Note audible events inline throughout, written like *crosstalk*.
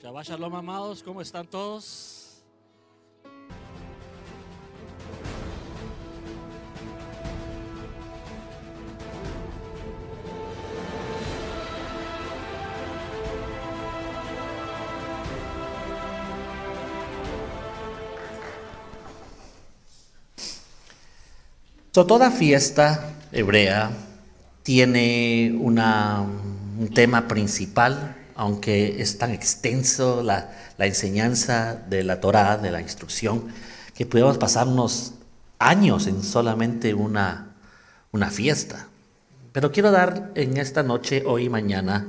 Shabbat Shalom, amados. ¿Cómo están todos? toda fiesta hebrea tiene un tema principal aunque es tan extenso la, enseñanza de la Torá, de la instrucción, que pudiéramos pasarnos años en solamente una, fiesta. Pero quiero dar en esta noche, hoy y mañana,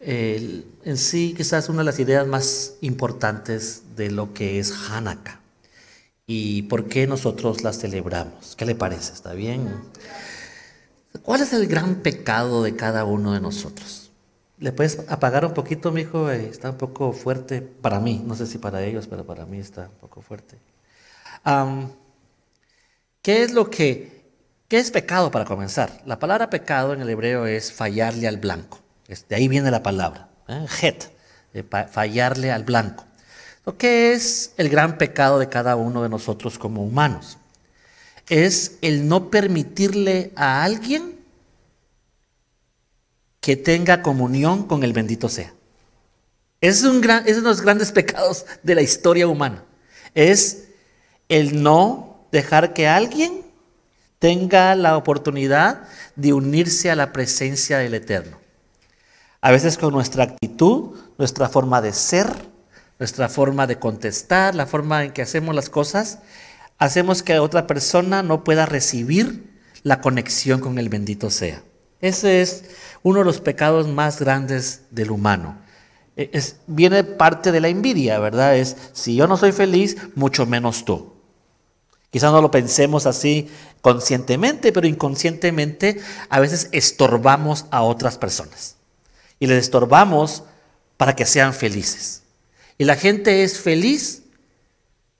en sí quizás una de las ideas más importantes de lo que es Hanukkah y por qué nosotros la celebramos. ¿Qué le parece? ¿Está bien? ¿Cuál es el gran pecado de cada uno de nosotros? ¿Le puedes apagar un poquito, mijo? Eh, está un poco fuerte para mí. No sé si para ellos, pero para mí está un poco fuerte. ¿Qué es lo que... ¿Qué es pecado para comenzar? La palabra pecado en el hebreo es fallarle al blanco. de ahí viene la palabra. ¿eh? Het, fallarle al blanco. ¿Qué es el gran pecado de cada uno de nosotros como humanos es el no permitirle a alguien que tenga comunión con el bendito sea. Es, un gran, es uno de los grandes pecados de la historia humana. Es el no dejar que alguien tenga la oportunidad de unirse a la presencia del Eterno. A veces con nuestra actitud, nuestra forma de ser, nuestra forma de contestar, la forma en que hacemos las cosas, hacemos que otra persona no pueda recibir la conexión con el bendito sea. Ese es uno de los pecados más grandes del humano. E, es, viene parte de la envidia, ¿verdad? Es, si yo no soy feliz, mucho menos tú. Quizás no lo pensemos así conscientemente, pero inconscientemente a veces estorbamos a otras personas. Y les estorbamos para que sean felices. Y la gente es feliz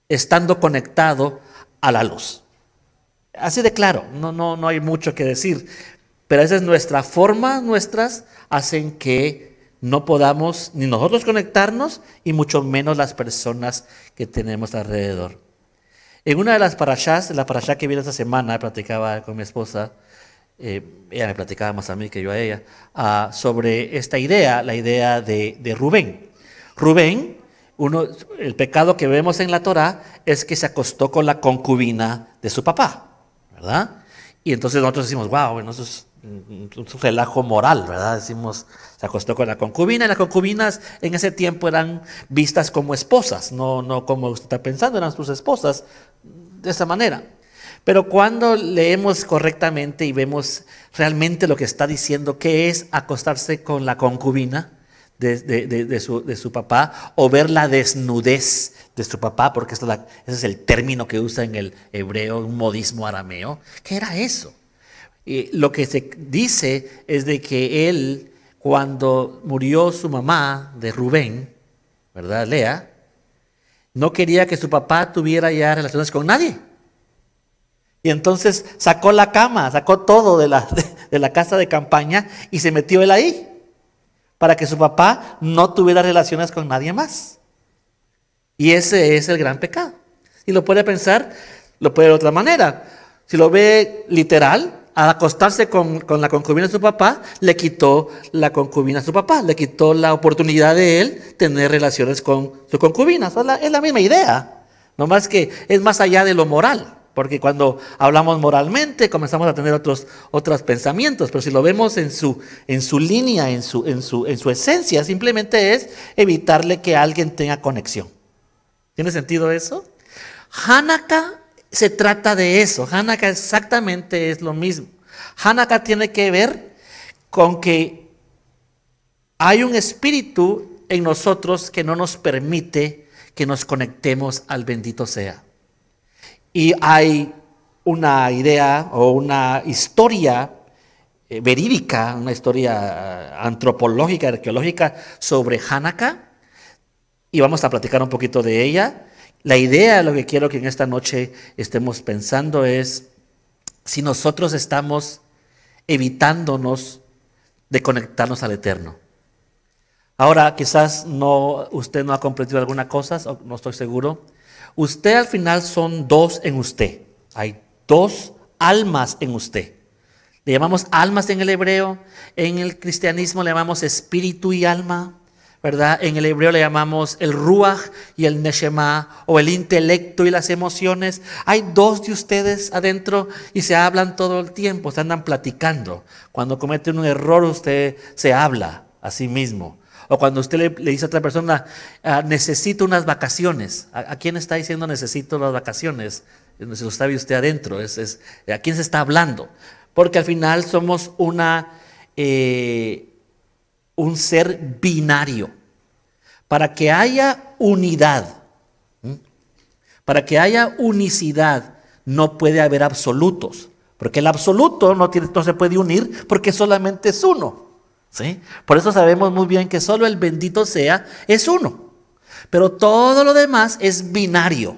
estando conectado a la luz. Así de claro, no, no, no hay mucho que decir. Pero esa es nuestra formas nuestras hacen que no podamos ni nosotros conectarnos y mucho menos las personas que tenemos alrededor. En una de las parashas, la parashá que viene esta semana, platicaba con mi esposa, eh, ella me platicaba más a mí que yo a ella, ah, sobre esta idea, la idea de, Rubén. Rubén, el pecado que vemos en la Torah es que se acostó con la concubina de su papá, ¿verdad? Y entonces nosotros decimos, wow, bueno, eso es un relajo moral, ¿verdad? Decimos, se acostó con la concubina y las concubinas en ese tiempo eran vistas como esposas, no, no como usted está pensando, eran sus esposas de esa manera. Pero cuando leemos correctamente y vemos realmente lo que está diciendo, que es acostarse con la concubina de, su, de, su, papá o ver la desnudez de su papá, porque ese es el término que usa en el hebreo, un modismo arameo, ¿qué era eso? lo que se dice es de que él, cuando murió su mamá de Rubén, ¿verdad, Lea? No quería que su papá tuviera ya relaciones con nadie. Y entonces sacó la cama, sacó todo de la, *laughs* la casa de campaña y se metió él ahí para que su papá no tuviera relaciones con nadie más. Y ese es el gran pecado. Y lo puede pensar, lo puede de otra manera. Si lo ve literal, al acostarse con, la concubina de su papá, le quitó la concubina a su papá, le quitó la oportunidad de él tener relaciones con su concubina. Es la, misma idea, nomás que es más allá de lo moral. Porque cuando hablamos moralmente comenzamos a tener otros, otros pensamientos, pero si lo vemos en su, en su línea, en su, en, su, en su esencia, simplemente es evitarle que alguien tenga conexión. ¿Tiene sentido eso? Hanaka se trata de eso. Hanaka exactamente es lo mismo. Hanaka tiene que ver con que hay un espíritu en nosotros que no nos permite que nos conectemos al bendito sea. Y hay una idea o una historia eh, verídica, una historia eh, antropológica, arqueológica sobre Hanaka, y vamos a platicar un poquito de ella. La idea, lo que quiero que en esta noche estemos pensando es si nosotros estamos evitándonos de conectarnos al Eterno. Ahora, quizás no, usted no ha comprendido alguna cosa, no estoy seguro. Usted al final son dos en usted. Hay dos almas en usted. Le llamamos almas en el hebreo, en el cristianismo le llamamos espíritu y alma. ¿verdad? En el hebreo le llamamos el ruach y el neshema, o el intelecto y las emociones. Hay dos de ustedes adentro y se hablan todo el tiempo, se andan platicando. Cuando comete un error, usted se habla a sí mismo. O cuando usted le, dice a otra persona, ah, necesito unas vacaciones. ¿A, quién está diciendo necesito las vacaciones? Se lo sabe usted adentro. Es, ¿A quién se está hablando? Porque al final somos una... Eh, un ser binario. Para que haya unidad, para que haya unicidad, no puede haber absolutos. Porque el absoluto no, tiene, se puede unir porque solamente es uno. ¿sí? Por eso sabemos muy bien que solo el bendito sea es uno. Pero todo lo demás es binario.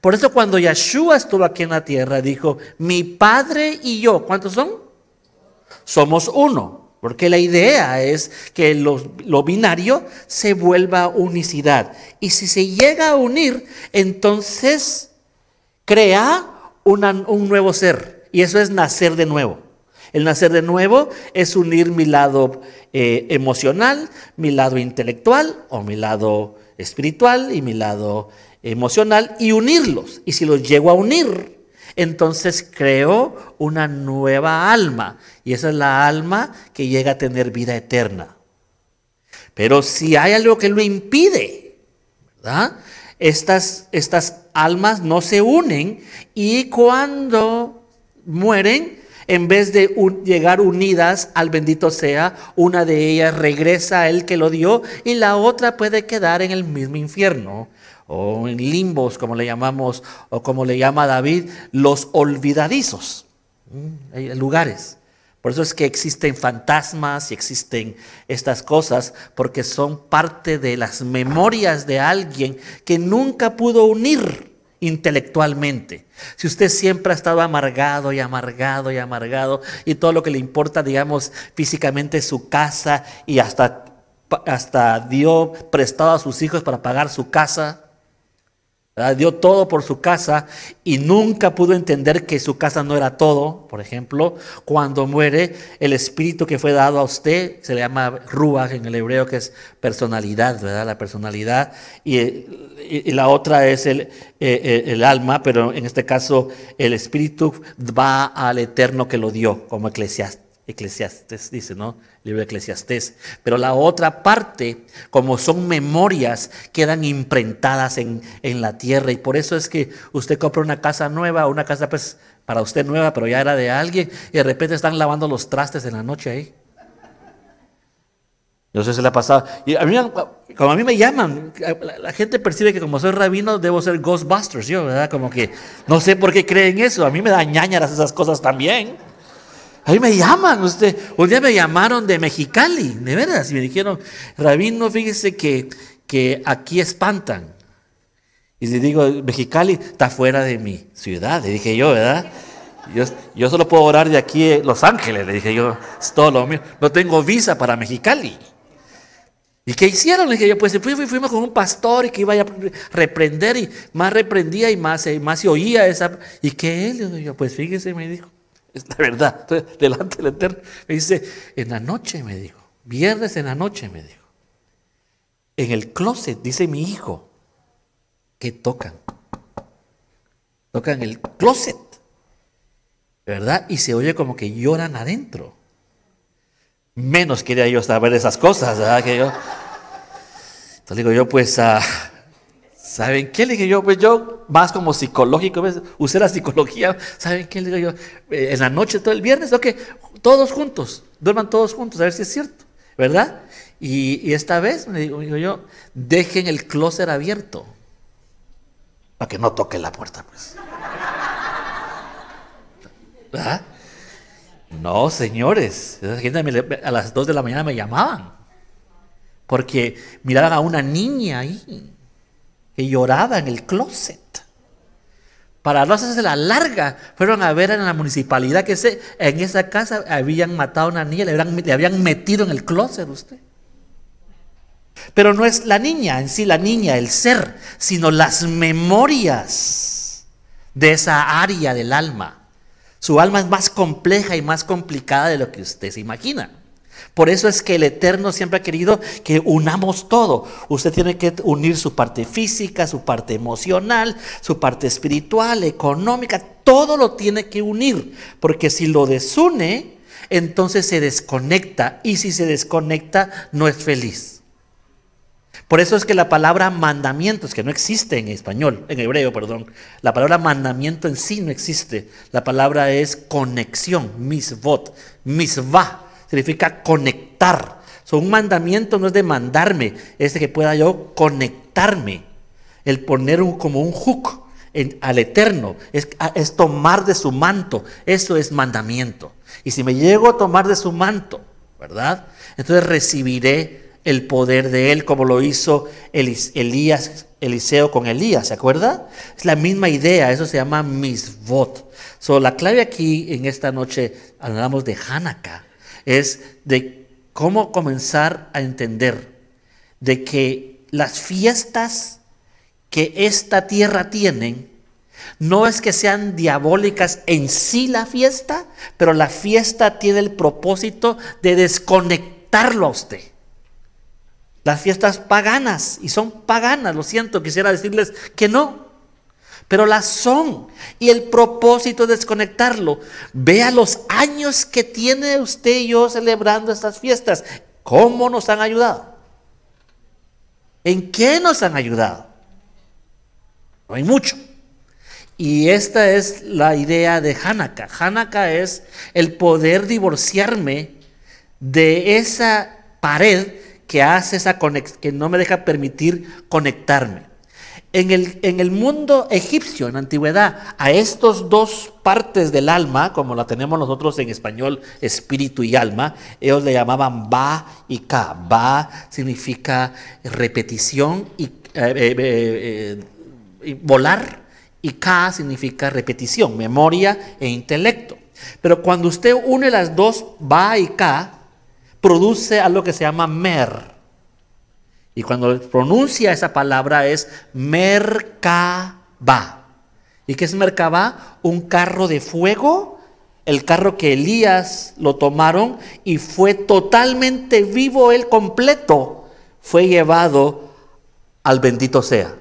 Por eso cuando Yeshua estuvo aquí en la tierra dijo, mi Padre y yo, ¿cuántos son? Somos uno. Porque la idea es que lo, lo, binario se vuelva unicidad. Y si se llega a unir, entonces crea un nuevo ser. Y eso es nacer de nuevo. El nacer de nuevo es unir mi lado eh, emocional, mi lado intelectual o mi lado espiritual y mi lado emocional y unirlos. Y si los llego a unir, entonces creó una nueva alma y esa es la alma que llega a tener vida eterna. Pero si hay algo que lo impide, Estas, almas no se unen y cuando mueren, en vez de llegar unidas al bendito sea, una de ellas regresa a él que lo dio y la otra puede quedar en el mismo infierno o en limbos, como le llamamos, o como le llama David, los olvidadizos, lugares. Por eso es que existen fantasmas y existen estas cosas, porque son parte de las memorias de alguien que nunca pudo unir intelectualmente. Si usted siempre ha estado amargado y amargado y amargado y todo lo que le importa, digamos, físicamente es su casa y hasta, hasta dio prestado a sus hijos para pagar su casa, Dio todo por su casa y nunca pudo entender que su casa no era todo. Por ejemplo, cuando muere, el espíritu que fue dado a usted se le llama Ruach en el hebreo, que es personalidad, ¿verdad? La personalidad. Y, eh, la otra es eh, eh, el, alma, pero en este caso, el espíritu va al eterno que lo dio, como eclesiasta. Eclesiastes dice, ¿no? libro de Eclesiastes. Pero la otra parte, como son memorias, quedan imprentadas en, la tierra. Y por eso es que usted compra una casa nueva, una casa pues para usted nueva, pero ya era de alguien, y de repente están lavando los trastes en la noche ahí. No sé si le ha pasado. Y a mí, como a mí me llaman, la, gente percibe que como soy rabino debo ser Ghostbusters, yo, ¿verdad? Como que no sé por qué creen eso. A mí me dan ñañaras esas cosas también. Ahí me llaman, usted, un día me llamaron de Mexicali, de verdad, y me dijeron, Rabino, fíjese que, que aquí espantan. Y le digo, Mexicali está fuera de mi ciudad, le dije yo, ¿verdad? Yo, yo solo puedo orar de aquí eh, Los Ángeles, le dije yo, es todo lo mío. No tengo visa para Mexicali. ¿Y qué hicieron? Le dije yo, pues fui, fuimos con un pastor y que iba a reprender y más reprendía y más, eh, más se oía esa... ¿Y qué él? Le dije yo, pues fíjese, me dijo. Es la verdad. delante del Eterno, me dice, en la noche me dijo, viernes en la noche me dijo, en el closet, dice mi hijo, que tocan. Tocan el closet, ¿verdad? Y se oye como que lloran adentro. Menos quería yo saber esas cosas, ¿verdad? Que yo... Entonces digo yo, pues... Ah, ¿Saben qué? Le dije yo, pues yo, más como psicológico, usé la psicología, ¿saben qué? Le dije yo, eh, en la noche, todo el viernes, que todos juntos, duerman todos juntos, a ver si es cierto, ¿verdad? Y, esta vez, me digo, yo, dejen el closet abierto, para que no toque la puerta, pues. No, señores, a las 2 de la mañana me llamaban, porque miraban a una niña ahí que lloraba en el closet. Para no hacerse la larga, fueron a ver en la municipalidad que se, en esa casa habían matado a una niña, le habían, le habían metido en el closet usted. Pero no es la niña en sí, la niña, el ser, sino las memorias de esa área del alma. Su alma es más compleja y más complicada de lo que usted se imagina. Por eso es que el Eterno siempre ha querido que unamos todo. Usted tiene que unir su parte física, su parte emocional, su parte espiritual, económica, todo lo tiene que unir, porque si lo desune, entonces se desconecta y si se desconecta no es feliz. Por eso es que la palabra mandamientos, que no existe en español, en hebreo, perdón, la palabra mandamiento en sí no existe. La palabra es conexión, misvot, va significa conectar. So, un mandamiento no es mandarme. es de que pueda yo conectarme. El poner un, como un hook al eterno, ah, es, tomar de su manto. Eso es mandamiento. Y si me llego a tomar de su manto, ¿verdad? Entonces recibiré el poder de él como lo hizo Elías, Eliseo con Elías, ¿se acuerda? Es la misma idea, eso se llama misvot. So, la clave aquí en esta noche hablamos de Hanukkah es de cómo comenzar a entender de que las fiestas que esta tierra tienen, no es que sean diabólicas en sí la fiesta, pero la fiesta tiene el propósito de desconectarlo a usted. Las fiestas paganas, y son paganas, lo siento, quisiera decirles que no, pero la son. Y el propósito de desconectarlo. Vea los años que tiene usted y yo celebrando estas fiestas. ¿Cómo nos han ayudado? ¿En qué nos han ayudado? No hay mucho. Y esta es la idea de Hanaka. Hanaka es el poder divorciarme de esa pared que hace esa que no me deja permitir conectarme. En el, mundo egipcio, en antigüedad, a estas dos partes del alma, como la tenemos nosotros en español, espíritu y alma, ellos le llamaban ba y ka. Ba significa repetición y, eh, eh, eh, y volar, y ka significa repetición, memoria e intelecto. Pero cuando usted une las dos, ba y ka, produce algo que se llama mer y cuando pronuncia esa palabra es Merkaba. ¿Y qué es Merkaba? Un carro de fuego, el carro que Elías lo tomaron y fue totalmente vivo él completo. Fue llevado al bendito sea.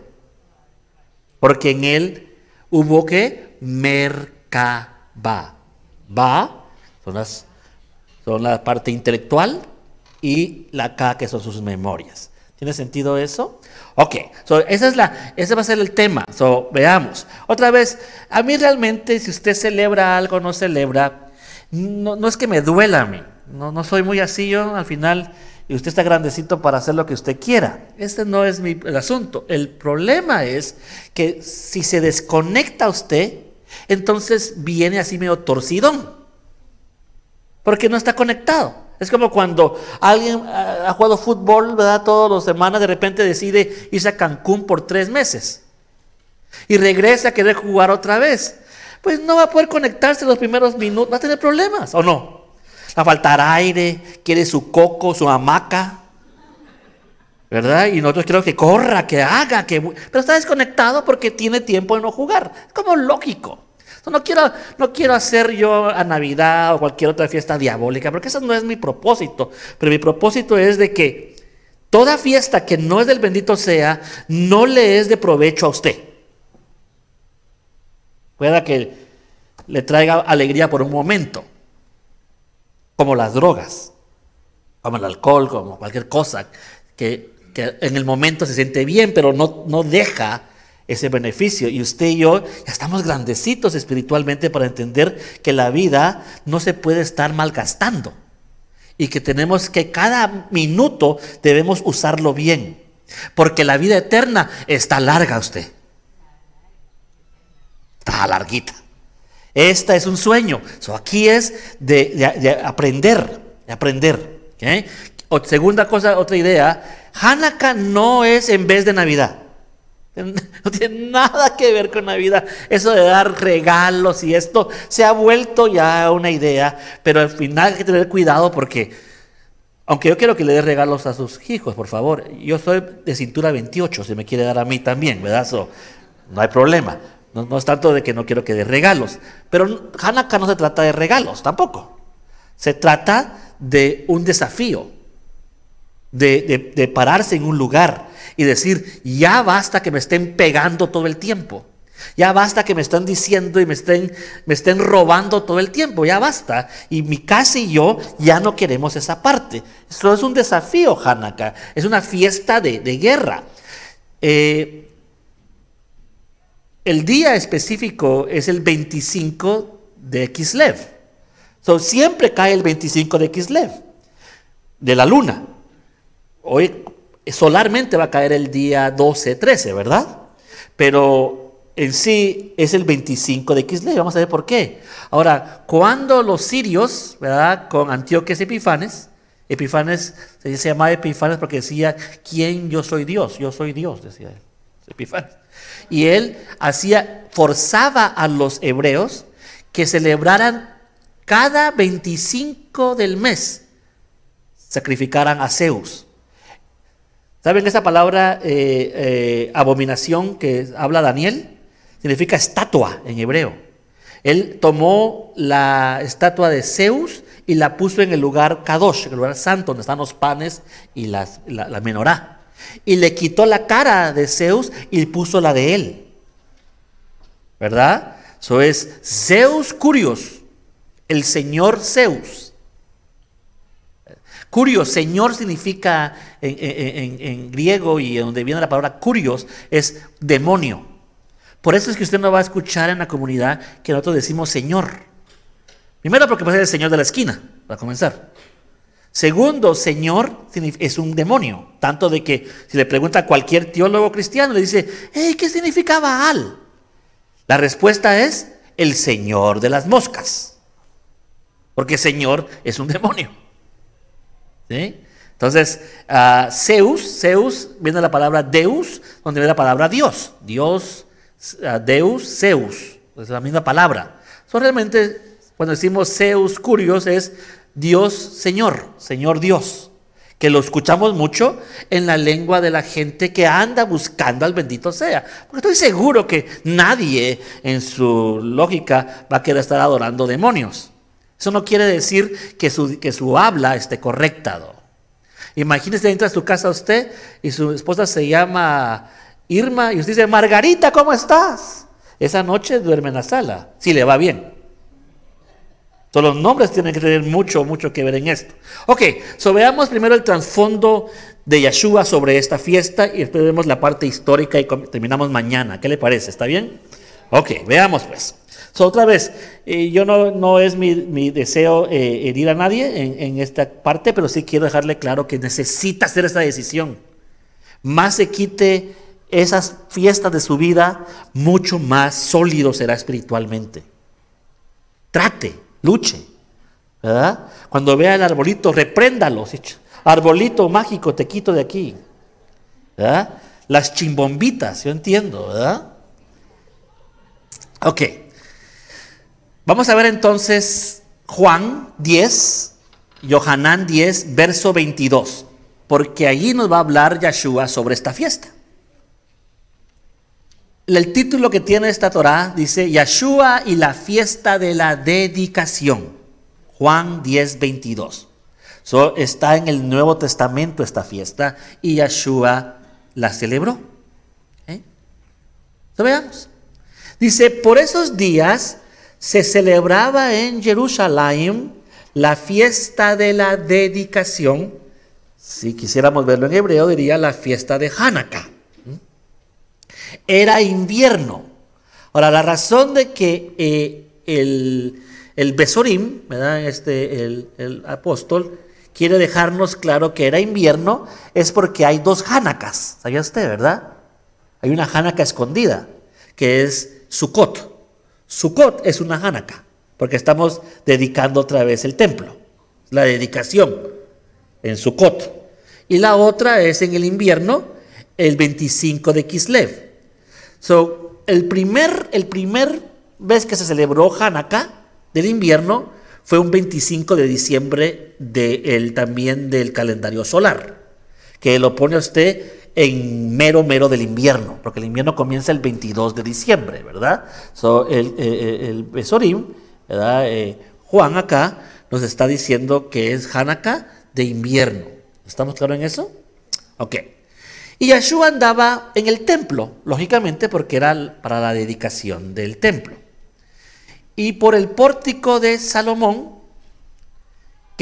Porque en él hubo que Merkaba. Va, son, las, son la parte intelectual y la K que son sus memorias. ¿Tiene sentido eso? Ok, esa es la, ese va a ser el tema. So, veamos. Otra vez, a mí realmente, si usted celebra algo no celebra, no, no, es que me duela a mí. No, no soy muy así yo al final, y usted está grandecito para hacer lo que usted quiera. Este no es el asunto. El problema es que si se desconecta usted, entonces viene así medio torcidón, porque no está conectado. Es como cuando alguien eh, ha jugado fútbol, ¿verdad? Todas las semanas de repente decide irse a Cancún por tres meses y regresa a querer jugar otra vez. Pues no va a poder conectarse los primeros minutos, va a tener problemas, ¿o no? Va a faltar aire, quiere su coco, su hamaca, ¿verdad? Y nosotros queremos que corra, que haga, que... Pero está desconectado porque tiene tiempo de no jugar. Es como lógico. No quiero, no quiero hacer yo a Navidad o cualquier otra fiesta diabólica, porque ese no es mi propósito. Pero mi propósito es de que toda fiesta que no es del bendito sea, no le es de provecho a usted. Pueda que le traiga alegría por un momento, como las drogas, como el alcohol, como cualquier cosa que, en el momento se siente bien, pero no, no deja ese beneficio. Y usted y yo estamos grandecitos espiritualmente para entender que la vida no se puede estar malgastando y que tenemos que cada minuto debemos usarlo bien, porque la vida eterna está larga usted. Está larguita. Esta es un sueño. aquí es de, aprender, aprender. ¿eh? segunda cosa, otra idea. Hanukkah no es en vez de Navidad. *laughs* No tiene nada que ver con la vida. Eso de dar regalos y esto se ha vuelto ya una idea, pero al final hay que tener cuidado porque, aunque yo quiero que le dé regalos a sus hijos, por favor, yo soy de cintura 28, se me quiere dar a mí también, ¿verdad? no hay problema. No, es tanto de que no quiero que dé regalos, pero Hanaka no se trata de regalos tampoco. Se trata de un desafío, de, de pararse en un lugar y decir, ya basta que me estén pegando todo el tiempo. Ya basta que me estén diciendo y me estén, me estén robando todo el tiempo, ya basta. Y mi casa y yo ya no queremos esa parte. Esto es un desafío, Hanaka. Es una fiesta de, guerra. Eh, el día específico es el 25 de Kislev. siempre cae el 25 de Kislev, de la luna. Hoy solarmente va a caer el día 12, 13, ¿verdad? Pero en sí es el 25 de Kislev, vamos a ver por qué. Ahora, cuando los sirios, ¿verdad? Con y Epifanes, Epifanes se llamaba Epifanes porque decía, ¿quién yo soy Dios? Yo soy Dios, decía él, Epifanes. Y él hacía, forzaba a los hebreos que celebraran cada 25 del mes, sacrificaran a Zeus. ¿Saben esa palabra eh, eh, abominación que habla Daniel? Significa estatua en hebreo. Él tomó la estatua de Zeus y la puso en el lugar Kadosh, el lugar santo donde están los panes y la, la menorá. Y le quitó la cara de Zeus y puso la de él. ¿Verdad? Eso es Zeus Curios, el señor Zeus. Curios, Señor significa en, griego y donde viene la palabra curios es demonio. Por eso es que usted no va a escuchar en la comunidad que nosotros decimos Señor. Primero porque puede ser el Señor de la esquina, para comenzar. Segundo, Señor es un demonio. Tanto de que si le pregunta a cualquier teólogo cristiano, le dice, eh, ¿qué significaba al? La respuesta es el Señor de las moscas. Porque Señor es un demonio. Entonces, ah, Zeus, Zeus viene la palabra Deus, donde viene la palabra Dios. Dios, ah, Deus, Zeus. Es la misma palabra. realmente, cuando decimos Zeus Curios, es Dios Señor, Señor Dios. Que lo escuchamos mucho en la lengua de la gente que anda buscando al bendito sea. Porque estoy seguro que nadie en su lógica va a querer estar adorando demonios. Eso no quiere decir que su, que su habla esté correcta. Imagínese, entra a su casa usted y su esposa se llama Irma y usted dice, Margarita, ¿cómo estás? Esa noche duerme en la sala, si le va bien. Todos los nombres tienen que tener mucho, mucho que ver en esto. Ok, so veamos primero el trasfondo de Yeshua sobre esta fiesta y después vemos la parte histórica y terminamos mañana. ¿Qué le parece? ¿Está bien? Ok, veamos pues otra vez, eh, yo no, es mi, deseo eh, herir a nadie en, esta parte, pero sí quiero dejarle claro que necesita hacer esa decisión. Más se quite esas fiestas de su vida, mucho más sólido será espiritualmente. Trate, luche. Cuando vea el arbolito, repréndalo. Arbolito mágico, te quito de aquí. Las chimbombitas, yo entiendo, Ok. Vamos a ver entonces Juan 10, Johanán 10, verso 22, porque allí nos va a hablar Yeshua sobre esta fiesta. El título que tiene esta Torah dice Yeshua y la fiesta de la dedicación. Juan 10, 22. está en el Nuevo Testamento esta fiesta y Yeshua la celebró. ¿Eh? veamos. Dice, por esos días se celebraba en Jerusalén la fiesta de la dedicación. Si quisiéramos verlo en hebreo, diría la fiesta de Hanukkah. Era invierno. Ahora, la razón de que eh, el, el Besorim, Este, el, apóstol, quiere dejarnos claro que era invierno, es porque hay dos Hanakas. ¿Sabía usted, verdad? Hay una Hanaka escondida, que es Sukkot Sukkot es una Hanukkah, porque estamos dedicando otra vez el templo, la dedicación en Sukkot. Y la otra es en el invierno, el 25 de Kislev. So, el primer, el primer vez que se celebró Hanukkah del invierno fue un 25 de diciembre también del calendario solar, que lo pone a usted en mero, mero del invierno, porque el invierno comienza el 22 de diciembre, ¿verdad? el, eh, eh, Besorim, eh, Juan acá nos está diciendo que es Hanaka de invierno. ¿Estamos claros en eso? Ok. Y Yashua andaba en el templo, lógicamente, porque era para la dedicación del templo. Y por el pórtico de Salomón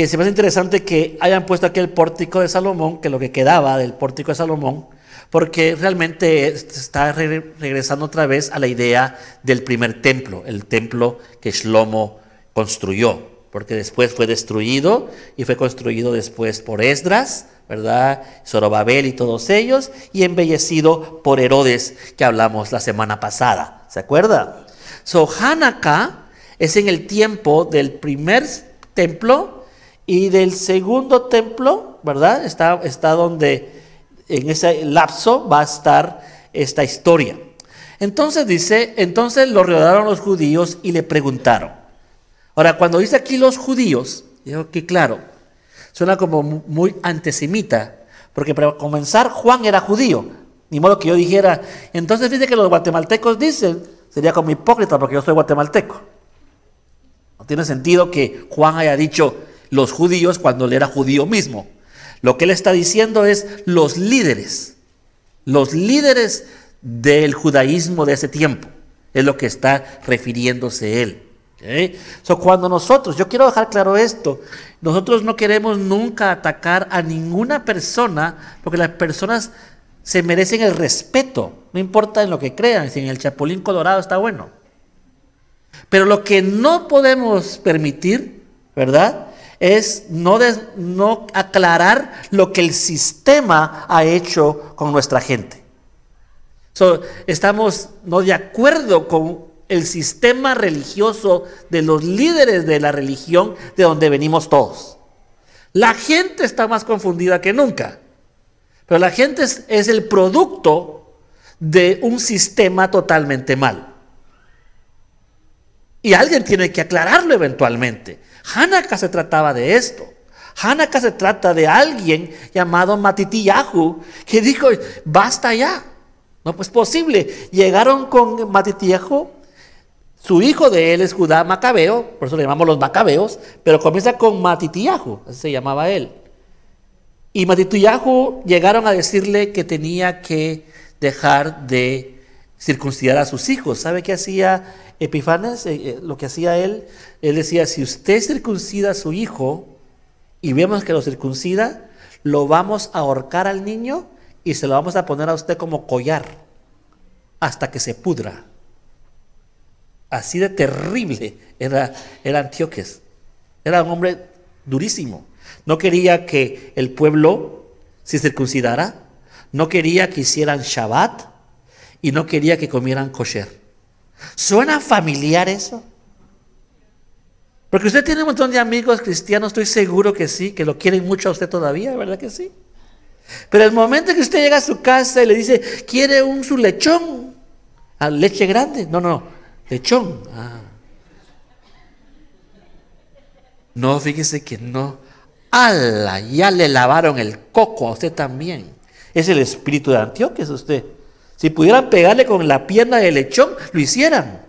que se me hace interesante que hayan puesto aquí el pórtico de Salomón, que lo que quedaba del pórtico de Salomón, porque realmente está regresando otra vez a la idea del primer templo, el templo que Shlomo construyó, porque después fue destruido y fue construido después por Esdras, ¿verdad? Zorobabel y todos ellos, y embellecido por Herodes, que hablamos la semana pasada, ¿se acuerda? So, Hanaka es en el tiempo del primer templo, y del segundo templo, ¿verdad? Está, está donde en ese lapso va a estar esta historia. Entonces dice, entonces lo rodearon los judíos y le preguntaron. Ahora, cuando dice aquí los judíos, digo que claro, suena como muy antisemita, porque para comenzar Juan era judío, ni modo que yo dijera, entonces dice que los guatemaltecos dicen, sería como hipócrita porque yo soy guatemalteco. No tiene sentido que Juan haya dicho, los judíos cuando él era judío mismo. Lo que él está diciendo es los líderes, los líderes del judaísmo de ese tiempo, es lo que está refiriéndose él. ¿eh? cuando nosotros, yo quiero dejar claro esto, nosotros no queremos nunca atacar a ninguna persona, porque las personas se merecen el respeto, no importa en lo que crean, si en el Chapulín Colorado está bueno. Pero lo que no podemos permitir, ¿verdad? es no, no aclarar lo que el sistema ha hecho con nuestra gente. estamos no de acuerdo con el sistema religioso de los líderes de la religión de donde venimos todos. La gente está más confundida que nunca, pero la gente es, es el producto de un sistema totalmente mal. Y alguien tiene que aclararlo eventualmente. Hanaka se trataba de esto. Hanaka se trata de alguien llamado Matitiyahu que dijo, basta ya. No, es pues, posible. Llegaron con Matitiyahu, su hijo de él es Judá Macabeo, por eso le llamamos los Macabeos, pero comienza con Matitiyahu, así se llamaba él. Y Matitiyahu llegaron a decirle que tenía que dejar de circuncidar a sus hijos. ¿Sabe qué hacía Epifanes, eh, eh, lo que hacía él, él decía, si usted circuncida a su hijo y vemos que lo circuncida, lo vamos a ahorcar al niño y se lo vamos a poner a usted como collar hasta que se pudra. Así de terrible era, era Antioques. Era un hombre durísimo. No quería que el pueblo se circuncidara, no quería que hicieran Shabbat y no quería que comieran kosher. ¿Suena familiar eso? Porque usted tiene un montón de amigos cristianos, estoy seguro que sí, que lo quieren mucho a usted todavía, ¿verdad que sí? Pero el momento que usted llega a su casa y le dice, quiere un su lechón, ¿A ah, leche grande, no, no, lechón. Ah. No, fíjese que no. ala Ya le lavaron el coco a usted también. Es el espíritu de Antioquia, es usted. Si pudieran pegarle con la pierna de lechón, lo hicieran.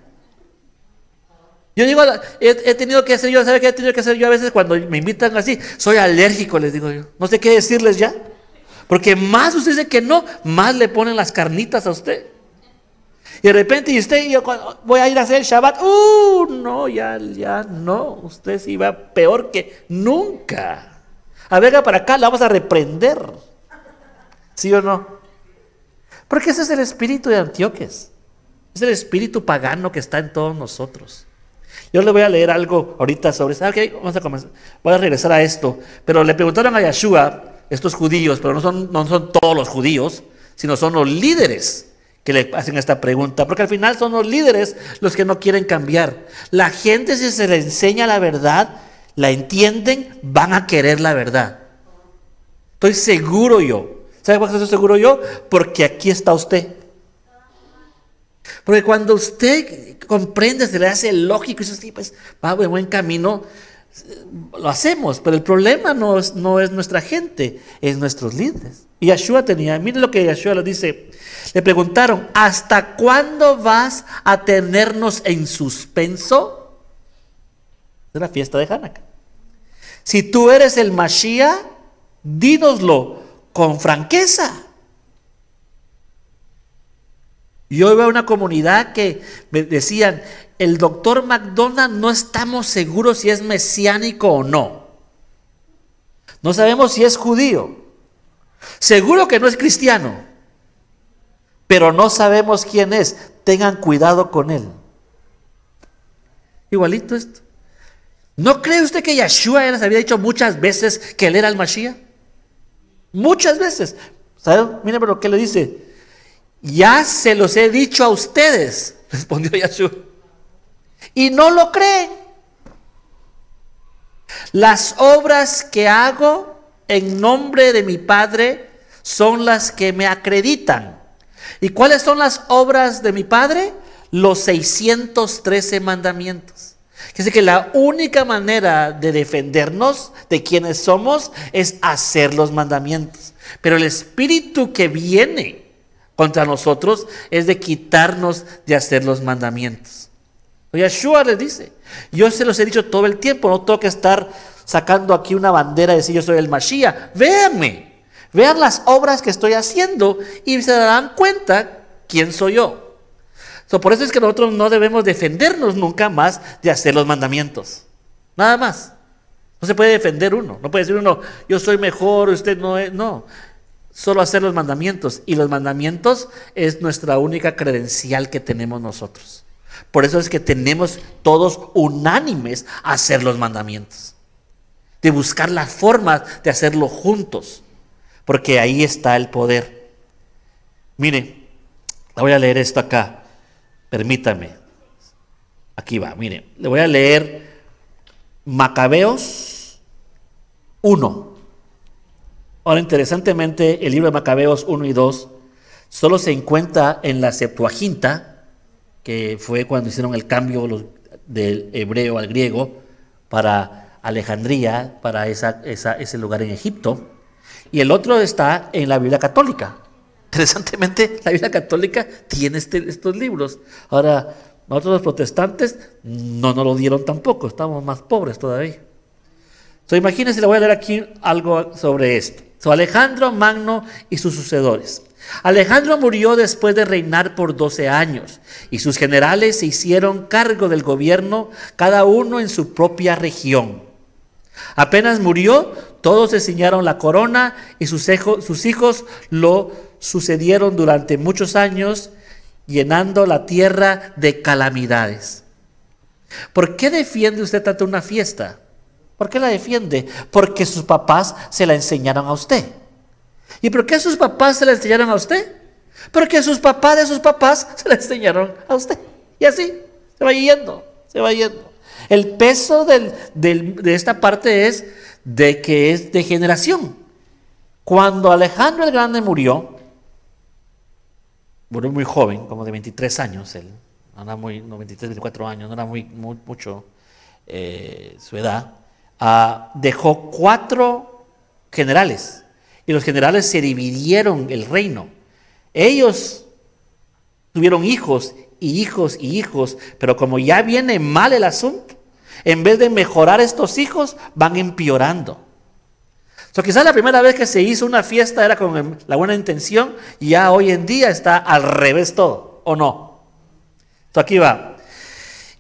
Yo digo, he, tenido que hacer yo, ¿sabe qué he tenido que hacer yo a veces cuando me invitan así? Soy alérgico, les digo yo. No sé qué decirles ya. Porque más usted dice que no, más le ponen las carnitas a usted. Y de repente, y usted, yo voy a ir a hacer el Shabbat. ¡Uh! No, ya, ya no. Usted sí va peor que nunca. A ver, para acá, la vamos a reprender. ¿Sí o no? Porque ese es el espíritu de Antioques. Es el espíritu pagano que está en todos nosotros. Yo le voy a leer algo ahorita sobre eso. vamos a comenzar. Voy a regresar a esto. Pero le preguntaron a Yeshua, estos judíos, pero no son, no son todos los judíos, sino son los líderes que le hacen esta pregunta, porque al final son los líderes los que no quieren cambiar. La gente si se le enseña la verdad, la entienden, van a querer la verdad. Estoy seguro yo ¿Sabe por qué seguro yo? Porque aquí está usted. Porque cuando usted comprende, se le hace lógico y dice, sí, pues va en buen camino, lo hacemos. Pero el problema no es, no es nuestra gente, es nuestros líderes. Y Yeshua tenía, mire lo que Yeshua le dice. Le preguntaron, ¿hasta cuándo vas a tenernos en suspenso? Es la fiesta de Hanukkah. Si tú eres el Mashiach, dínoslo con franqueza. Yo iba a una comunidad que me decían, el doctor McDonald no estamos seguros si es mesiánico o no. No sabemos si es judío. Seguro que no es cristiano. Pero no sabemos quién es. Tengan cuidado con él. Igualito esto. ¿No cree usted que Yeshua les había dicho muchas veces que él era el Mashiach? Muchas veces. ¿sabes? Miren lo que le dice. Ya se los he dicho a ustedes, *laughs* respondió Yahshua. Y no lo creen. Las obras que hago en nombre de mi Padre son las que me acreditan. ¿Y cuáles son las obras de mi Padre? Los 613 mandamientos. Dice que la única manera de defendernos de quienes somos es hacer los mandamientos. Pero el espíritu que viene contra nosotros es de quitarnos de hacer los mandamientos. Yahshua pues Yeshua les dice, yo se los he dicho todo el tiempo, no tengo que estar sacando aquí una bandera y decir yo soy el Mashiach. Véanme, vean las obras que estoy haciendo y se darán cuenta quién soy yo por eso es que nosotros no debemos defendernos nunca más de hacer los mandamientos. Nada más. No se puede defender uno. No puede decir uno, yo soy mejor, usted no es. No. Solo hacer los mandamientos. Y los mandamientos es nuestra única credencial que tenemos nosotros. Por eso es que tenemos todos unánimes a hacer los mandamientos. De buscar las formas de hacerlo juntos. Porque ahí está el poder. Mire, voy a leer esto acá. Permítame. Aquí va, mire, le voy a leer Macabeos 1. Ahora, interesantemente, el libro de Macabeos 1 y 2 solo se encuentra en la Septuaginta, que fue cuando hicieron el cambio del hebreo al griego para Alejandría, para ese lugar en Egipto. Y el otro está en la Biblia católica, Interesantemente, la Biblia católica tiene este, estos libros. Ahora, nosotros los protestantes no nos lo dieron tampoco, estamos más pobres todavía. So, imagínense, le voy a leer aquí algo sobre esto. So, Alejandro Magno y sus sucedores. Alejandro murió después de reinar por 12 años y sus generales se hicieron cargo del gobierno, cada uno en su propia región. Apenas murió, todos enseñaron la corona y sus, hijos, sus hijos lo sucedieron durante muchos años, llenando la tierra de calamidades. ¿Por qué defiende usted tanto una fiesta? ¿Por qué la defiende? Porque sus papás se la enseñaron a usted. ¿Y por qué sus papás se la enseñaron a usted? Porque sus papás de sus papás se la enseñaron a usted. Y así se va yendo, se va yendo. El peso de esta parte es de que es de generación. Cuando Alejandro el Grande murió, bueno, muy joven, como de 23 años él, no era muy, no, 23, 24 años, no era muy, muy mucho eh, su edad, ah, dejó cuatro generales y los generales se dividieron el reino. Ellos tuvieron hijos y hijos y hijos, pero como ya viene mal el asunto, en vez de mejorar estos hijos, van empeorando. So, quizás la primera vez que se hizo una fiesta era con em, la buena intención y ya hoy en día está al revés todo, ¿o no? Entonces, aquí va.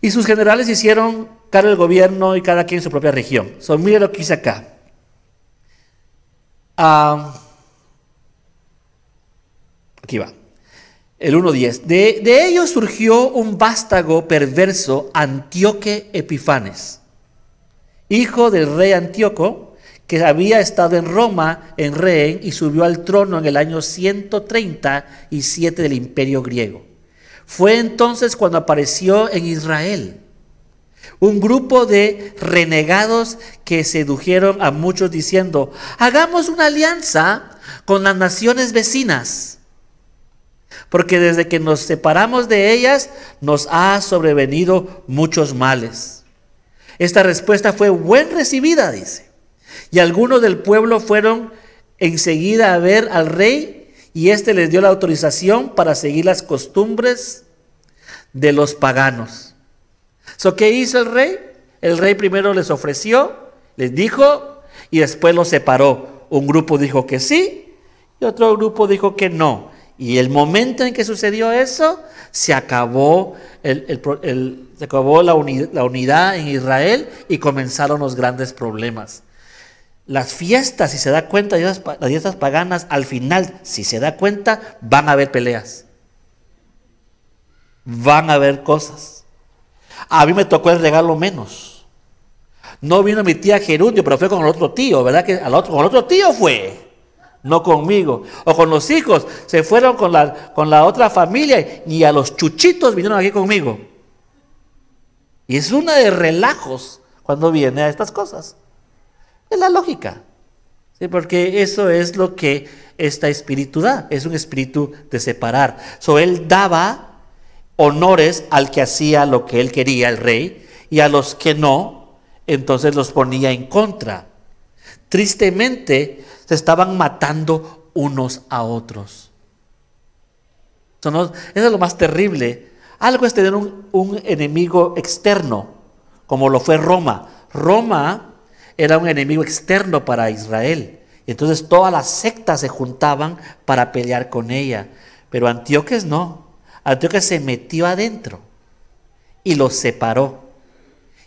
Y sus generales hicieron cara el gobierno y cada quien su propia región. son mire lo que hice acá. aquí va. El 1.10. De, de ellos surgió un vástago perverso, Antioque Epifanes, hijo del rey Antíoco que había estado en Roma en rehén y subió al trono en el año 137 del imperio griego. Fue entonces cuando apareció en Israel un grupo de renegados que sedujeron a muchos diciendo, hagamos una alianza con las naciones vecinas, porque desde que nos separamos de ellas nos ha sobrevenido muchos males. Esta respuesta fue buen recibida, dice. Y algunos del pueblo fueron enseguida a ver al rey y éste les dio la autorización para seguir las costumbres de los paganos. ¿Qué hizo el rey? El rey primero les ofreció, les dijo y después los separó. Un grupo dijo que sí y otro grupo dijo que no. Y el momento en que sucedió eso, se acabó, la unidad en Israel y comenzaron los grandes problemas. Las fiestas, si se da cuenta, las fiestas paganas, al final, si se da cuenta, van a haber peleas. Van a haber cosas. A mí me tocó el regalo menos. No vino mi tía Gerundio, pero fue con el otro tío, ¿verdad? Que al otro, con el otro tío fue no conmigo. O con los hijos, se fueron con la, con la otra familia y a los chuchitos vinieron aquí conmigo. Y es una de relajos cuando viene a estas cosas. Es la lógica. Porque eso es lo que esta espíritu da. Es un espíritu de separar. So, él daba honores al que hacía lo que él quería, el rey, y a los que no, entonces los ponía en contra. Tristemente, se estaban matando unos a otros. Eso, es lo más terrible. Algo es tener un, un enemigo externo, como lo fue Roma. Roma era un enemigo externo para Israel. Entonces todas las sectas se juntaban para pelear con ella. Pero Antioques no. Antioques se metió adentro y los separó.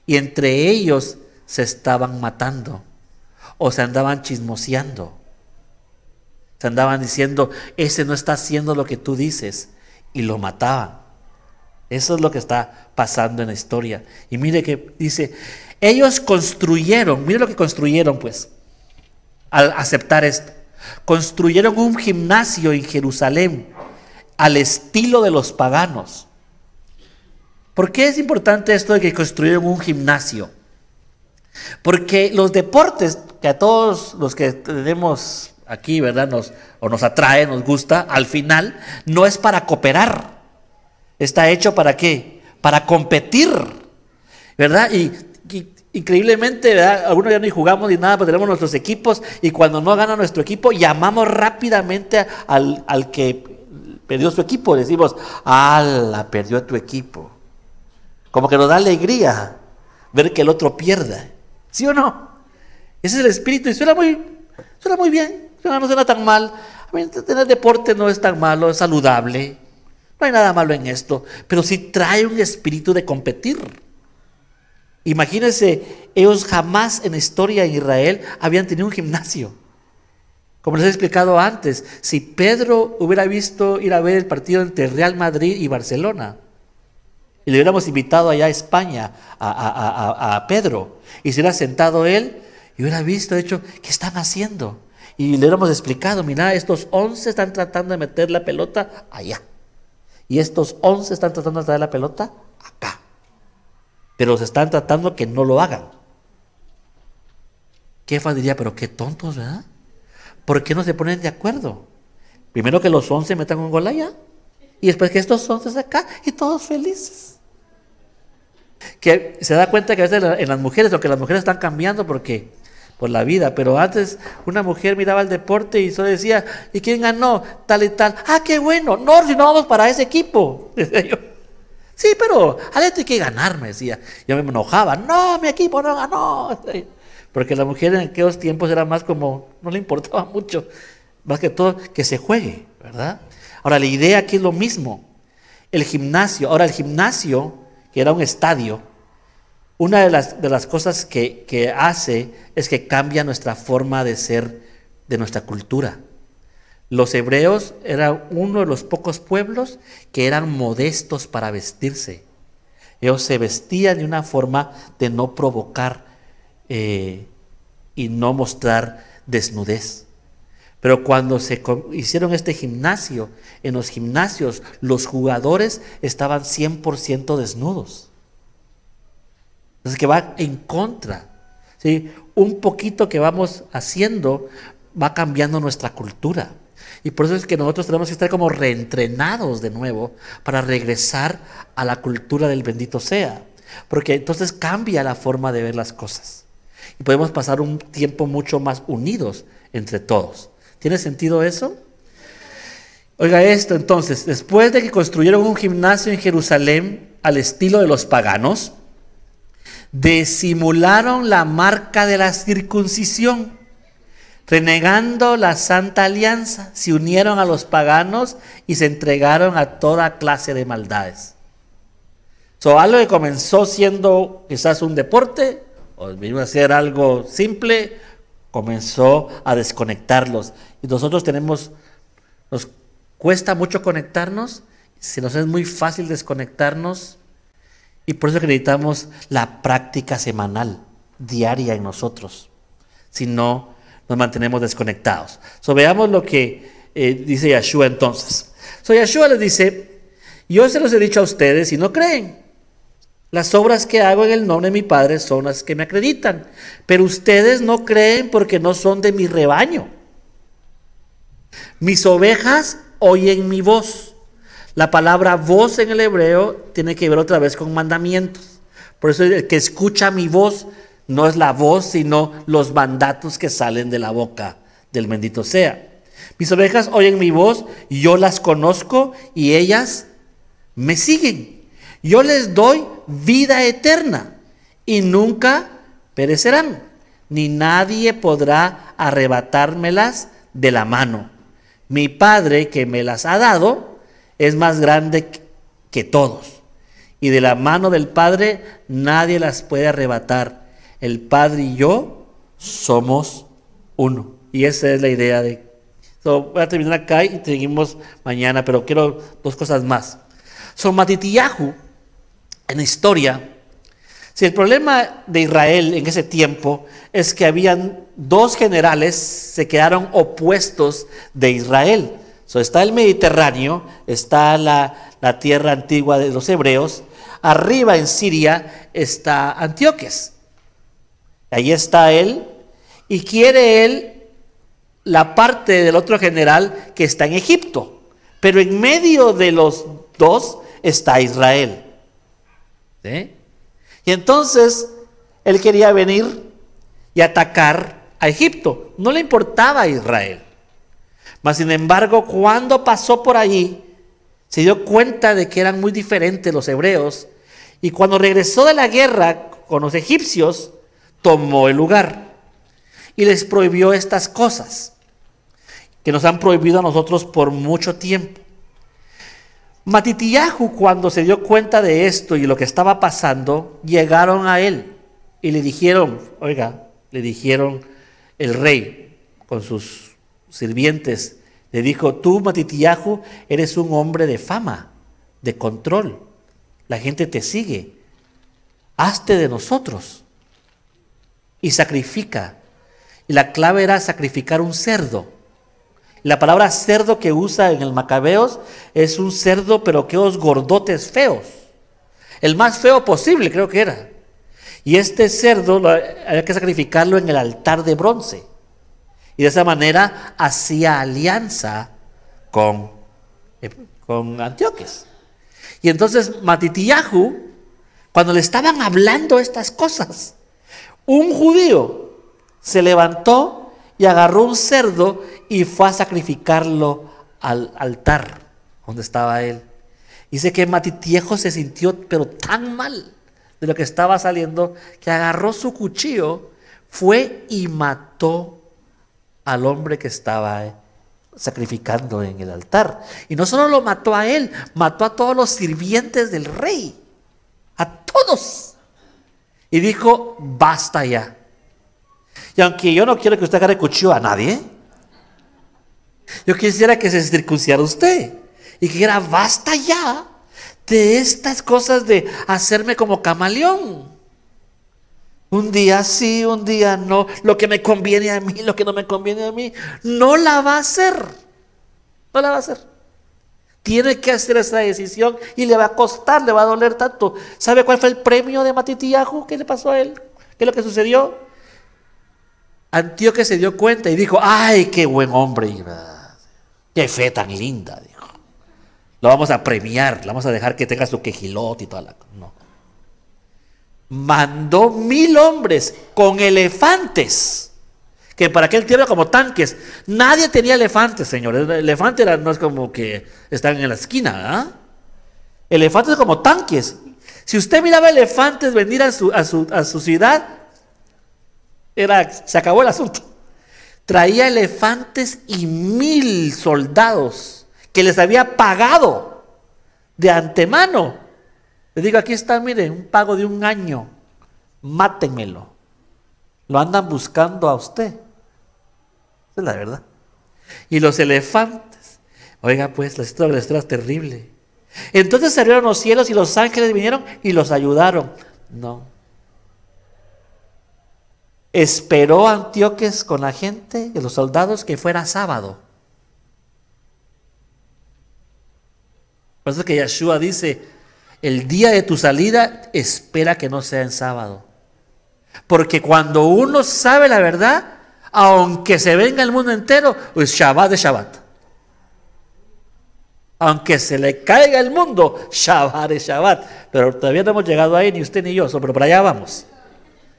Y entre ellos se estaban matando o se andaban chismoseando. Se andaban diciendo, ese no está haciendo lo que tú dices. Y lo mataban. Eso es lo que está pasando en la historia. Y mire que dice, ellos construyeron, miren lo que construyeron pues, al aceptar esto. Construyeron un gimnasio en Jerusalén al estilo de los paganos. ¿Por qué es importante esto de que construyeron un gimnasio? Porque los deportes, que a todos los que tenemos aquí, ¿verdad? Nos, o nos atrae, nos gusta, al final no es para cooperar. Está hecho para qué? Para competir, ¿verdad? y Increíblemente, ¿verdad? algunos ya ni jugamos ni nada, pero tenemos nuestros equipos y cuando no gana nuestro equipo, llamamos rápidamente al, que perdió su equipo. Decimos, la Perdió a tu equipo. Como que nos da alegría ver que el otro pierda. ¿Sí o no? Ese es el espíritu y suena muy, suena muy bien, no suena tan mal. A mí, tener deporte no es tan malo, es saludable. No hay nada malo en esto, pero sí trae un espíritu de competir. Imagínense, ellos jamás en la historia de Israel habían tenido un gimnasio. Como les he explicado antes, si Pedro hubiera visto ir a ver el partido entre Real Madrid y Barcelona, y le hubiéramos invitado allá a España a, a Pedro, y se hubiera sentado él y hubiera visto, de hecho, ¿qué están haciendo? Y le hubiéramos explicado, mira, estos 11 están tratando de meter la pelota allá. Y estos 11 están tratando de traer la pelota acá pero se están tratando que no lo hagan. Kefa diría, pero qué tontos, ¿verdad? ¿Por qué no se ponen de acuerdo? Primero que los once metan un gol allá, y después que estos once acá, y todos felices. Que se da cuenta que a en las mujeres, lo que las mujeres están cambiando porque por la vida, pero antes una mujer miraba el deporte y solo decía, ¿y quién ganó? Tal y tal. Ah, qué bueno, no, si no vamos para ese equipo, *laughs* Sí, pero al hay que ganar, me decía. Yo me enojaba, no, mi equipo no ganó. Porque la mujer en aquellos tiempos era más como, no le importaba *laughs* mucho, más que todo que se juegue, ¿verdad? Ahora, la idea aquí es lo mismo. El gimnasio, ahora el gimnasio, que era un estadio, una de las, de las cosas que, que hace es que cambia nuestra forma de ser, de nuestra cultura. Los hebreos eran uno de los pocos pueblos que eran modestos para vestirse. Ellos se vestían de una forma de no provocar eh, y no mostrar desnudez. Pero cuando se hicieron este gimnasio, en los gimnasios los jugadores estaban 100% desnudos. Entonces que va en contra. ¿sí? Un poquito que vamos haciendo va cambiando nuestra cultura. Y por eso es que nosotros tenemos que estar como reentrenados de nuevo para regresar a la cultura del bendito sea. Porque entonces cambia la forma de ver las cosas. Y podemos pasar un tiempo mucho más unidos entre todos. ¿Tiene sentido eso? Oiga esto entonces, después de que construyeron un gimnasio en Jerusalén al estilo de los paganos, disimularon la marca de la circuncisión Renegando la santa alianza, se unieron a los paganos y se entregaron a toda clase de maldades. So, algo que comenzó siendo quizás un deporte, o vino a ser algo simple, comenzó a desconectarlos. Y nosotros tenemos, nos cuesta mucho conectarnos, se nos es muy fácil desconectarnos, y por eso necesitamos la práctica semanal, diaria en nosotros. Si no, nos mantenemos desconectados. So, veamos lo que eh, dice Yahshua entonces. So, les dice, yo se los he dicho a ustedes y no creen. Las obras que hago en el nombre de mi Padre son las que me acreditan, pero ustedes no creen porque no son de mi rebaño. Mis ovejas oyen mi voz. La palabra voz en el hebreo tiene que ver otra vez con mandamientos. Por eso el que escucha mi voz no es la voz, sino los mandatos que salen de la boca del bendito sea. Mis ovejas oyen mi voz, yo las conozco y ellas me siguen. Yo les doy vida eterna y nunca perecerán, ni nadie podrá arrebatármelas de la mano. Mi Padre que me las ha dado es más grande que todos, y de la mano del Padre nadie las puede arrebatar. El Padre y yo somos uno. Y esa es la idea de... voy a terminar acá y seguimos mañana, pero quiero dos cosas más. So, Matitiyahu, en historia, si el problema de Israel en ese tiempo es que habían dos generales se quedaron opuestos de Israel. So, está el Mediterráneo, está la, la tierra antigua de los hebreos, arriba en Siria está Antioques. Ahí está él. Y quiere él la parte del otro general que está en Egipto. Pero en medio de los dos está Israel. Y entonces él quería venir y atacar a Egipto. No le importaba a Israel. Mas sin embargo, cuando pasó por allí, se dio cuenta de que eran muy diferentes los hebreos. Y cuando regresó de la guerra con los egipcios, tomó el lugar y les prohibió estas cosas que nos han prohibido a nosotros por mucho tiempo. Matitiahu, cuando se dio cuenta de esto y lo que estaba pasando, llegaron a él y le dijeron, oiga, le dijeron el rey con sus sirvientes, le dijo, tú Matitiahu, eres un hombre de fama, de control, la gente te sigue, hazte de nosotros y sacrifica. ...y La clave era sacrificar un cerdo. La palabra cerdo que usa en el Macabeos es un cerdo, pero que os gordotes feos. El más feo posible, creo que era. Y este cerdo había que sacrificarlo en el altar de bronce. Y de esa manera hacía alianza con, eh, con Antioques. Y entonces Matitiyahu, cuando le estaban hablando estas cosas, un judío se levantó y agarró un cerdo y fue a sacrificarlo al altar donde estaba él. Dice que Matitiejo se sintió pero tan mal de lo que estaba saliendo que agarró su cuchillo, fue y mató al hombre que estaba eh, sacrificando en el altar. Y no solo lo mató a él, mató a todos los sirvientes del rey, a todos y dijo, basta ya. Y aunque yo no quiero que usted el cuchillo a nadie, yo quisiera que se circunciara usted y que dijera, basta ya de estas cosas de hacerme como camaleón. Un día sí, un día no, lo que me conviene a mí, lo que no me conviene a mí, no la va a hacer. No la va a hacer. Tiene que hacer esa decisión y le va a costar, le va a doler tanto. ¿Sabe cuál fue el premio de Matitiyahu? ¿Qué le pasó a él? ¿Qué es lo que sucedió? Antioque se dio cuenta y dijo, ay, qué buen hombre, qué fe tan linda, dijo. Lo vamos a premiar, lo vamos a dejar que tenga su quejilote y toda la... No. Mandó mil hombres con elefantes que para aquel tiempo era como tanques. Nadie tenía elefantes, señores. elefantes elefante no es como que están en la esquina, ¿ah? Elefantes como tanques. Si usted miraba elefantes venir a su, a su, ciudad, era, se acabó el asunto. Traía elefantes y mil soldados que les había pagado de antemano. Le digo, aquí está, miren, un pago de un año. Mátenmelo. Lo andan buscando a usted es la verdad. Y los elefantes. Oiga, pues, la historia, la historia es terrible. Entonces salieron los cielos y los ángeles vinieron y los ayudaron. No. Esperó Antioques con la gente y los soldados que fuera sábado. Por eso es que Yeshua dice, el día de tu salida espera que no sea en sábado. Porque cuando uno sabe la verdad, aunque se venga el mundo entero, pues Shabbat de Shabbat. Aunque se le caiga el mundo, Shabbat es Shabbat. Pero todavía no hemos llegado ahí, ni usted ni yo, pero para allá vamos.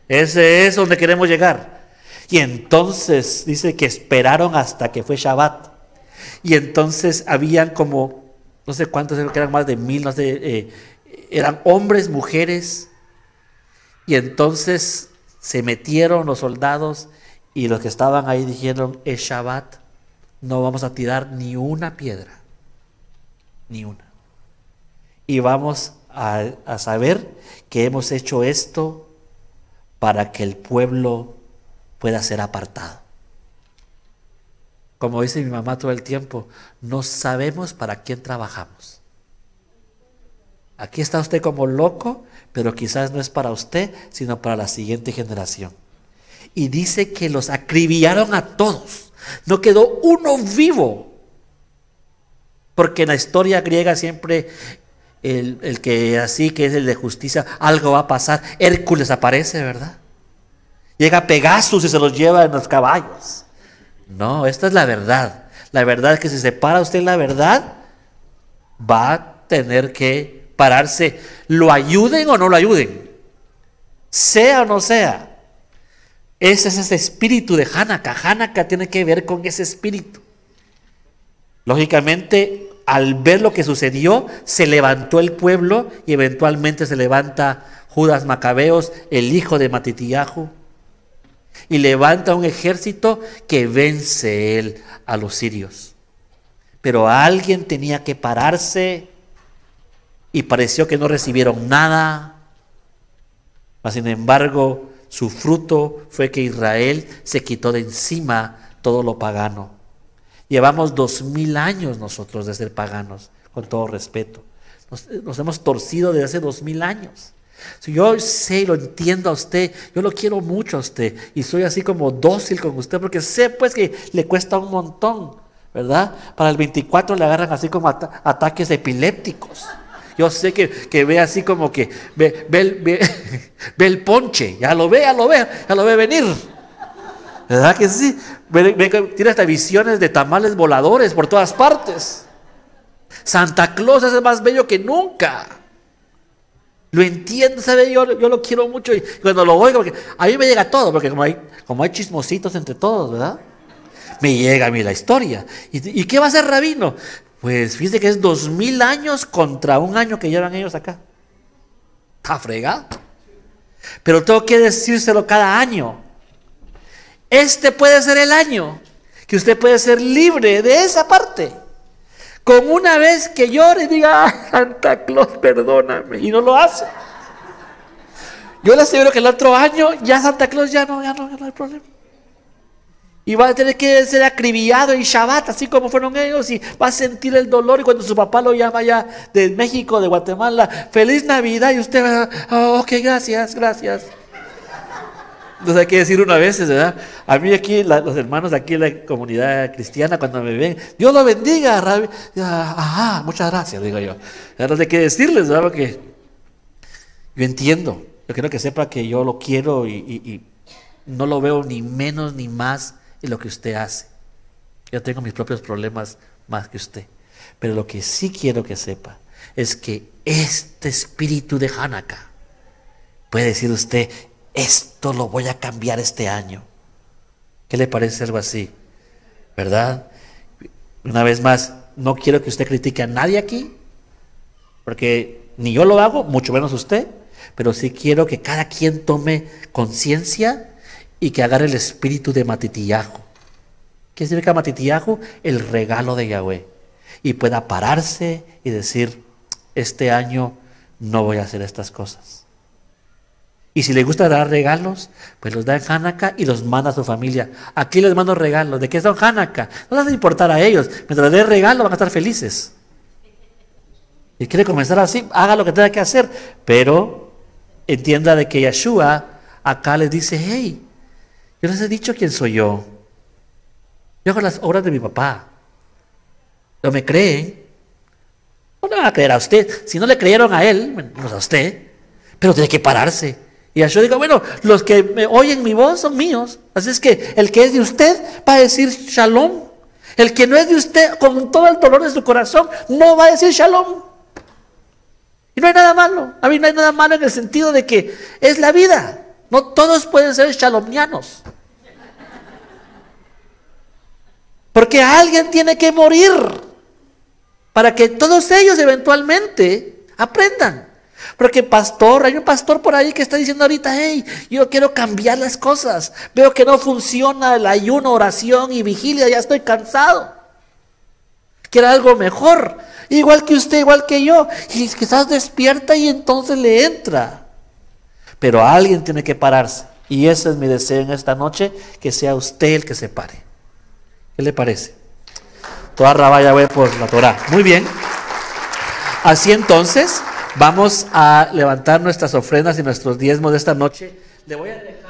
Ese es donde queremos llegar. Y entonces dice que esperaron hasta que fue Shabbat. Y entonces habían como, no sé cuántos, creo que eran más de mil, no sé, eh, eran hombres, mujeres. Y entonces se metieron los soldados y los que estaban ahí dijeron, es Shabbat, no vamos a tirar ni una piedra, ni una. Y vamos a, a saber que hemos hecho esto para que el pueblo pueda ser apartado. Como dice mi mamá todo el tiempo, no sabemos para quién trabajamos. Aquí está usted como loco, pero quizás no es para usted, sino para la siguiente generación y dice que los acribillaron a todos. No quedó uno vivo. Porque en la historia griega siempre el, que así, que es el de justicia, algo va a pasar. Hércules aparece, ¿verdad? Llega Pegasus y se los lleva en los caballos. No, esta es la verdad. La verdad es que si se para usted la verdad, va a tener que pararse. Lo ayuden o no lo ayuden. Sea o no sea. Ese es ese espíritu de Hanaka. Hanaka tiene que ver con ese espíritu. Lógicamente, al ver lo que sucedió, se levantó el pueblo y eventualmente se levanta Judas Macabeos, el hijo de Matitiahu, y levanta un ejército que vence él a los sirios. Pero alguien tenía que pararse y pareció que no recibieron nada. sin embargo, su fruto fue que Israel se quitó de encima todo lo pagano. Llevamos dos mil años nosotros de ser paganos, con todo respeto. Nos, hemos torcido desde hace dos mil años. Si yo sé y lo entiendo a usted, yo lo quiero mucho a usted y soy así como dócil con usted porque sé pues que le cuesta un montón, ¿verdad? Para el 24 le agarran así como ataques epilépticos. Yo sé que, ve así como que *laughs* ve, el ponche, ya lo ve, ya lo ve, ya lo ve venir. ¿Verdad que sí? tiene hasta visiones de tamales voladores por todas partes. Santa Claus es más bello que nunca. Lo entiendo, ¿sabe? Yo, lo quiero mucho y cuando lo oigo, porque a mí me llega todo, porque como hay, como hay chismositos entre todos, ¿verdad? Me llega a mí la historia. ¿Y, y qué va a hacer Rabino? Pues fíjese que es dos mil años contra un año que llevan ellos acá. Está fregado. Pero tengo que decírselo cada año. Este puede ser el año que usted puede ser libre de esa parte. Con una vez que llore y diga, Santa Claus, perdóname, y no lo hace. Yo le aseguro que el otro año ya Santa Claus ya no, ya no, ya no hay problema. Y va a tener que ser acribillado en Shabbat, así como fueron ellos, y va a sentir el dolor. Y cuando su papá lo llama ya de México, de Guatemala, feliz Navidad, y usted va, oh, ok, gracias, gracias. No sé qué decir una vez, ¿verdad? A mí aquí, los hermanos de aquí en la comunidad cristiana, cuando me ven, Dios lo bendiga, Ajá, muchas gracias, digo yo. No sé qué decirles, ¿verdad? Porque yo entiendo. Yo quiero que sepa que yo lo quiero y no lo veo ni menos ni más y lo que usted hace. Yo tengo mis propios problemas más que usted. Pero lo que sí quiero que sepa es que este espíritu de Hanaka puede decir usted, esto lo voy a cambiar este año. ¿Qué le parece algo así? ¿Verdad? Una vez más, no quiero que usted critique a nadie aquí, porque ni yo lo hago, mucho menos usted, pero sí quiero que cada quien tome conciencia y que agarre el espíritu de Matitiyahu. ¿Qué significa Matitiyahu? El regalo de Yahweh. Y pueda pararse y decir, este año no voy a hacer estas cosas. Y si le gusta dar regalos, pues los da en Hanaka y los manda a su familia. Aquí les mando regalos. ¿De qué son Hanaka? No les va a importar a ellos. Mientras les dé regalo van a estar felices. Y quiere comenzar así, haga lo que tenga que hacer. Pero entienda de que Yeshua acá les dice, hey, yo les he dicho quién soy yo. Yo hago las obras de mi papá. ¿No me creen? No le va a creer a usted. Si no le creyeron a él, menos pues a usted. Pero tiene que pararse. Y yo digo, bueno, los que me oyen mi voz son míos. Así es que el que es de usted va a decir shalom. El que no es de usted, con todo el dolor de su corazón, no va a decir shalom. Y no hay nada malo. A mí no hay nada malo en el sentido de que es la vida. No todos pueden ser shalomnianos. Porque alguien tiene que morir para que todos ellos eventualmente aprendan. Porque pastor, hay un pastor por ahí que está diciendo ahorita, hey, yo quiero cambiar las cosas. Veo que no funciona el ayuno, oración y vigilia, ya estoy cansado. Quiero algo mejor. Igual que usted, igual que yo. Y quizás despierta y entonces le entra. Pero alguien tiene que pararse. Y ese es mi deseo en esta noche, que sea usted el que se pare. ¿Qué le parece? Toda rabaya ve por la Torah. Muy bien. Así entonces, vamos a levantar nuestras ofrendas y nuestros diezmos de esta noche. Le voy a